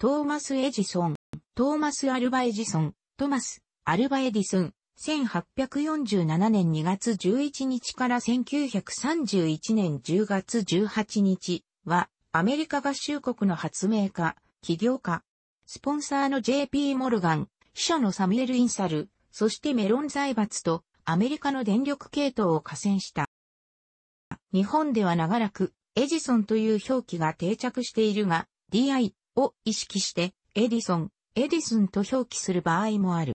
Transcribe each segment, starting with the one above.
トーマス・エジソン、トーマス・アルバ・エジソン、トマス、アルバ・エディスン、1847年2月11日から1931年10月18日は、アメリカ合衆国の発明家、起業家、スポンサーの JP モルガン、秘書のサミュエル・インサル、そしてメロン財閥とアメリカの電力系統を加戦した。日本では長らくエジソンという表記が定着しているが、DI、を意識して、エディソン、エディスンと表記する場合もある。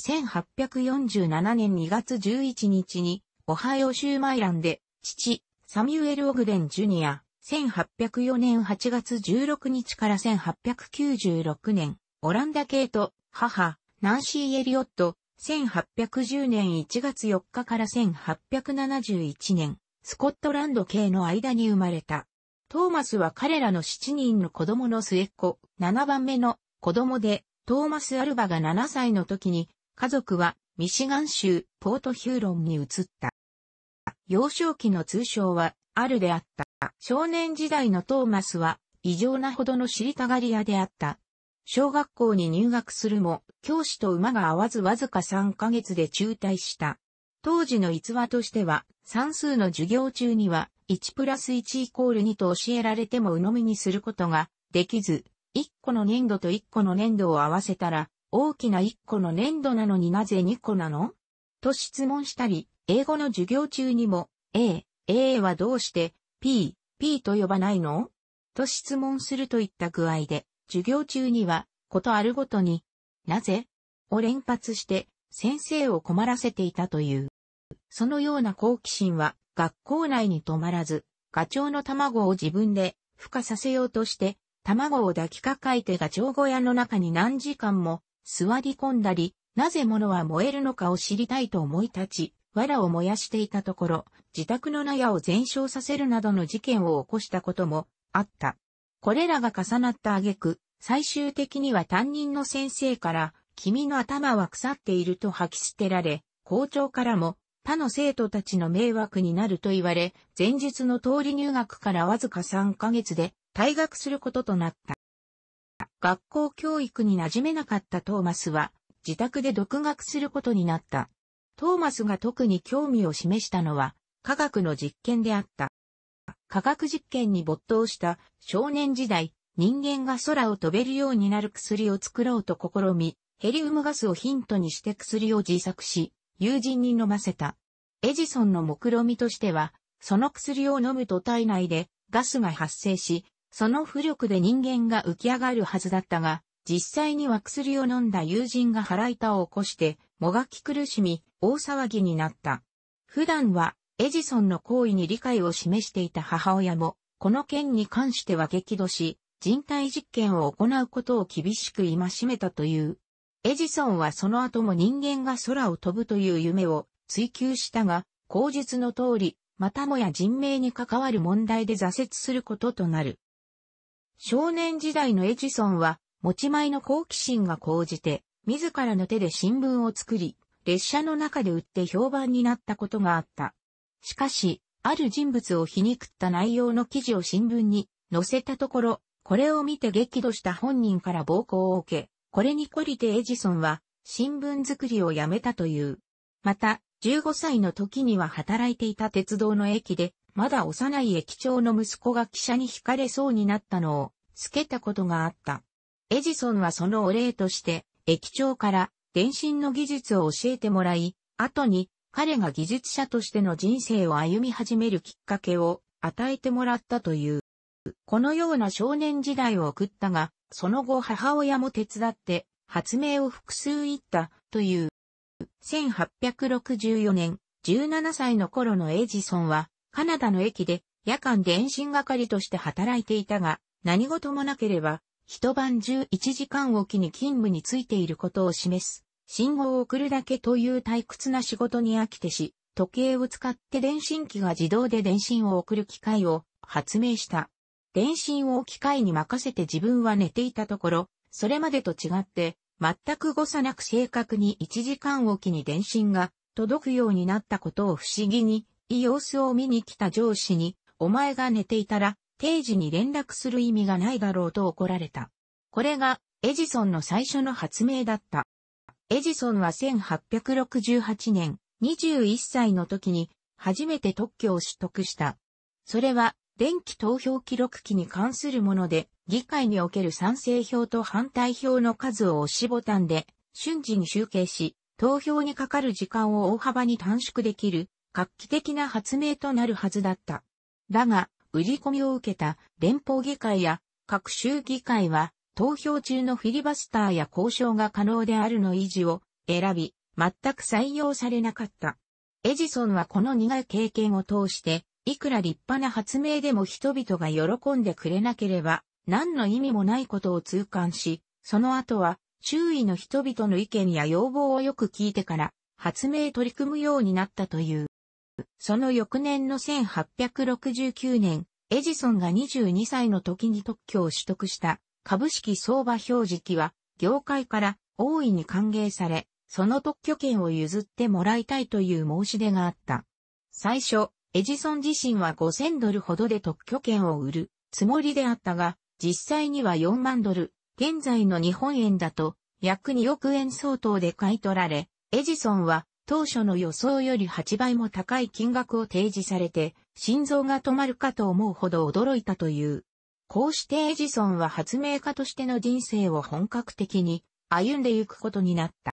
1847年2月11日に、オハイオ州マイランで、父、サミュエル・オグデン・ジュニア、1804年8月16日から1896年、オランダ系と母、ナンシー・エリオット、1810年1月4日から1871年、スコットランド系の間に生まれた。トーマスは彼らの7人の子供の末っ子、7番目の子供で、トーマス・アルバが7歳の時に、家族はミシガン州ポートヒューロンに移った。幼少期の通称は、あるであった。少年時代のトーマスは、異常なほどの知りたがり屋であった。小学校に入学するも、教師と馬が合わずわずか3ヶ月で中退した。当時の逸話としては、算数の授業中には、1プラス1イコール2と教えられても鵜呑みにすることができず、1個の粘土と1個の粘土を合わせたら、大きな1個の粘土なのになぜ2個なのと質問したり、英語の授業中にも、A、A はどうして、P、P と呼ばないのと質問するといった具合で、授業中には、ことあるごとに、なぜを連発して、先生を困らせていたという。そのような好奇心は、学校内に止まらず、ガチョウの卵を自分で孵化させようとして、卵を抱きかかえてガチョウ小屋の中に何時間も座り込んだり、なぜ物は燃えるのかを知りたいと思い立ち、藁を燃やしていたところ、自宅の納屋を全焼させるなどの事件を起こしたこともあった。これらが重なった挙句、最終的には担任の先生から、君の頭は腐っていると吐き捨てられ、校長からも他の生徒たちの迷惑になると言われ、前日の通り入学からわずか3ヶ月で退学することとなった。学校教育に馴染めなかったトーマスは、自宅で独学することになった。トーマスが特に興味を示したのは、科学の実験であった。科学実験に没頭した少年時代、人間が空を飛べるようになる薬を作ろうと試み、ヘリウムガスをヒントにして薬を自作し、友人に飲ませた。エジソンの目論見としては、その薬を飲むと体内でガスが発生し、その浮力で人間が浮き上がるはずだったが、実際には薬を飲んだ友人が腹痛を起こして、もがき苦しみ、大騒ぎになった。普段は、エジソンの行為に理解を示していた母親も、この件に関しては激怒し、人体実験を行うことを厳しく戒めたという。エジソンはその後も人間が空を飛ぶという夢を追求したが、口述の通り、またもや人命に関わる問題で挫折することとなる。少年時代のエジソンは、持ち前の好奇心が高じて、自らの手で新聞を作り、列車の中で売って評判になったことがあった。しかし、ある人物を皮肉った内容の記事を新聞に載せたところ、これを見て激怒した本人から暴行を受け、これに懲りてエジソンは新聞作りをやめたという。また、15歳の時には働いていた鉄道の駅で、まだ幼い駅長の息子が汽車に惹かれそうになったのを、つけたことがあった。エジソンはそのお礼として、駅長から電信の技術を教えてもらい、後に彼が技術者としての人生を歩み始めるきっかけを与えてもらったという。このような少年時代を送ったが、その後母親も手伝って発明を複数言ったという。1864年、17歳の頃のエジソンは、カナダの駅で夜間電信係として働いていたが、何事もなければ、一晩11時間おきに勤務についていることを示す。信号を送るだけという退屈な仕事に飽きてし、時計を使って電信機が自動で電信を送る機械を発明した。電信を機械に任せて自分は寝ていたところ、それまでと違って全く誤差なく正確に1時間おきに電信が届くようになったことを不思議に、い様子を見に来た上司に、お前が寝ていたら、定時に連絡する意味がないだろうと怒られた。これが、エジソンの最初の発明だった。エジソンは1868年、21歳の時に、初めて特許を取得した。それは、電気投票記録機に関するもので、議会における賛成票と反対票の数を押しボタンで瞬時に集計し、投票にかかる時間を大幅に短縮できる画期的な発明となるはずだった。だが、売り込みを受けた連邦議会や各州議会は投票中のフィリバスターや交渉が可能であるの維持を選び、全く採用されなかった。エジソンはこの苦い経験を通して、いくら立派な発明でも人々が喜んでくれなければ、何の意味もないことを痛感し、その後は周囲の人々の意見や要望をよく聞いてから発明取り組むようになったという。その翌年の1869年、エジソンが22歳の時に特許を取得した株式相場表示器は業界から大いに歓迎され、その特許権を譲ってもらいたいという申し出があった。最初、エジソン自身は5000ドルほどで特許権を売るつもりであったが、実際には4万ドル、現在の日本円だと約2億円相当で買い取られ、エジソンは当初の予想より8倍も高い金額を提示されて、心臓が止まるかと思うほど驚いたという。こうしてエジソンは発明家としての人生を本格的に歩んでいくことになった。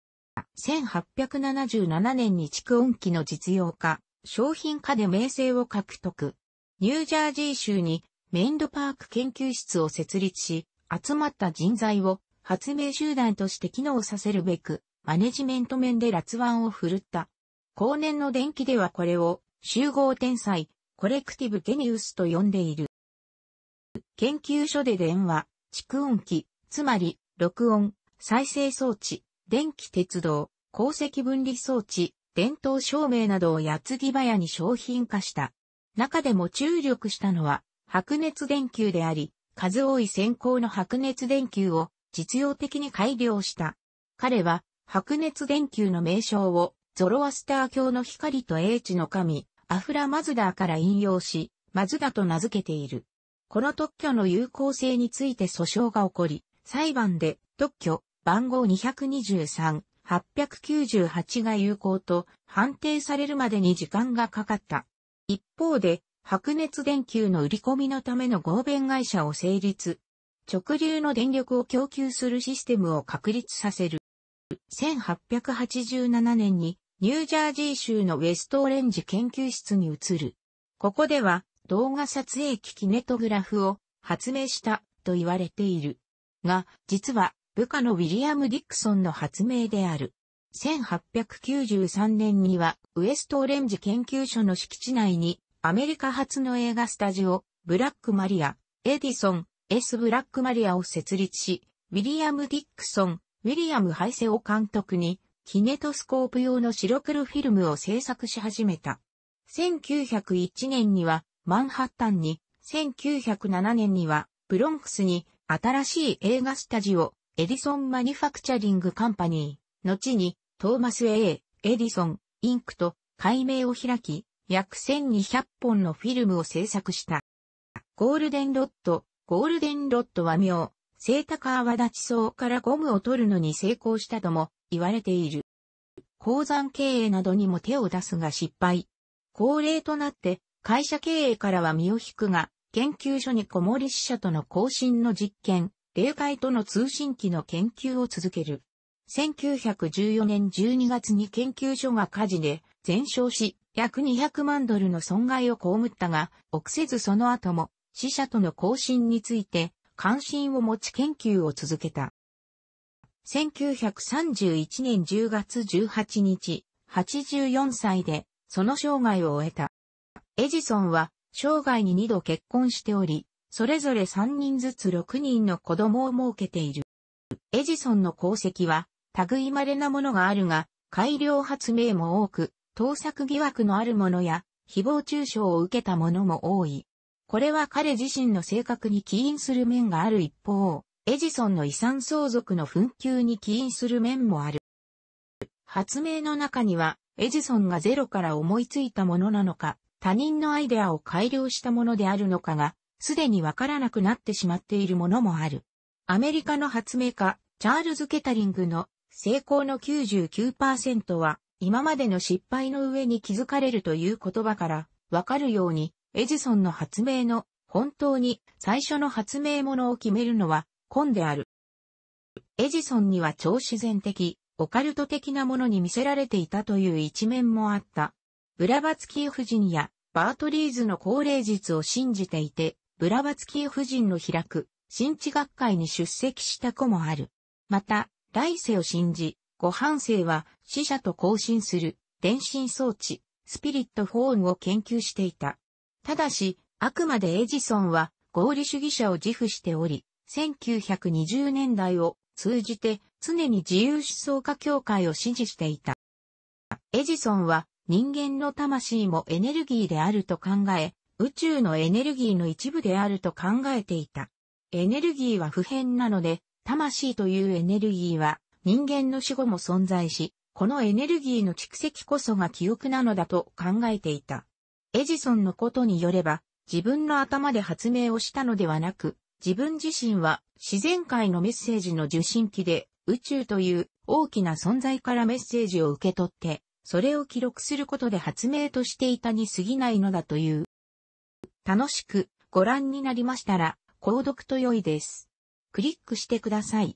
1877年に蓄音機の実用化、商品化で名声を獲得。ニュージャージー州にメインドパーク研究室を設立し、集まった人材を発明集団として機能させるべく、マネジメント面で辣腕を振るった。後年の電気ではこれを集合天才、コレクティブゲニウスと呼んでいる。研究所で電話、蓄音機、つまり録音、再生装置、電気鉄道、鉱石分離装置、伝統照明などを矢継ぎ早に商品化した。中でも注力したのは、白熱電球であり、数多い先行の白熱電球を実用的に改良した。彼は白熱電球の名称をゾロアスター教の光と英知の神、アフラ・マズダーから引用し、マズダと名付けている。この特許の有効性について訴訟が起こり、裁判で特許番号223、898が有効と判定されるまでに時間がかかった。一方で、白熱電球の売り込みのための合弁会社を成立。直流の電力を供給するシステムを確立させる。1887年にニュージャージー州のウェストオレンジ研究室に移る。ここでは動画撮影機キネトグラフを発明したと言われている。が、実は部下のウィリアム・ディクソンの発明である。1893年にはウエストオレンジ研究所の敷地内にアメリカ初の映画スタジオ、ブラックマリア、エディソン、S. ブラックマリアを設立し、ウィリアム・ディックソン、ウィリアム・ハイセオ監督に、キネトスコープ用の白黒フィルムを制作し始めた。1901年には、マンハッタンに、1907年には、ブロンクスに、新しい映画スタジオ、エディソン・マニファクチャリング・カンパニー、後に、トーマス・ A. エディソン、インクと、改名を開き、約1200本のフィルムを制作した。ゴールデンロット、ゴールデンロットは妙、セイタカアワダチソウからゴムを取るのに成功したとも言われている。鉱山経営などにも手を出すが失敗。高齢となって会社経営からは身を引くが、研究所にこもり死者との更新の実験、霊界との通信機の研究を続ける。1914年12月に研究所が火事で全焼し、約200万ドルの損害を被ったが、臆せずその後も、死者との交信について、関心を持ち研究を続けた。1931年10月18日、84歳で、その生涯を終えた。エジソンは、生涯に2度結婚しており、それぞれ3人ずつ6人の子供を設けている。エジソンの功績は、類稀なものがあるが、改良発明も多く、盗作疑惑のあるものや、誹謗中傷を受けたものも多い。これは彼自身の性格に起因する面がある一方、エジソンの遺産相続の紛糾に起因する面もある。発明の中には、エジソンがゼロから思いついたものなのか、他人のアイデアを改良したものであるのかが、すでにわからなくなってしまっているものもある。アメリカの発明家、チャールズ・ケタリングの成功の99%は今までの失敗の上に気づかれるという言葉からわかるように、エジソンの発明の本当に最初の発明ものを決めるのは根である。エジソンには超自然的、オカルト的なものに見せられていたという一面もあった。ブラバツキー夫人やバートリーズの高齢術を信じていて、ブラバツキー夫人の開く、新地学会に出席した子もある。また、来世を信じ、ご半生は死者と交信する電信装置、スピリットフォーンを研究していた。ただし、あくまでエジソンは合理主義者を自負しており、1920年代を通じて常に自由思想家協会を支持していた。エジソンは人間の魂もエネルギーであると考え、宇宙のエネルギーの一部であると考えていた。エネルギーは普遍なので、魂というエネルギーは人間の死後も存在し、このエネルギーの蓄積こそが記憶なのだと考えていた。エジソンのことによれば、自分の頭で発明をしたのではなく、自分自身は自然界のメッセージの受信機で宇宙という大きな存在からメッセージを受け取って、それを記録することで発明としていたに過ぎないのだという。楽しくご覧になりましたら、購読と良いです。クリックしてください。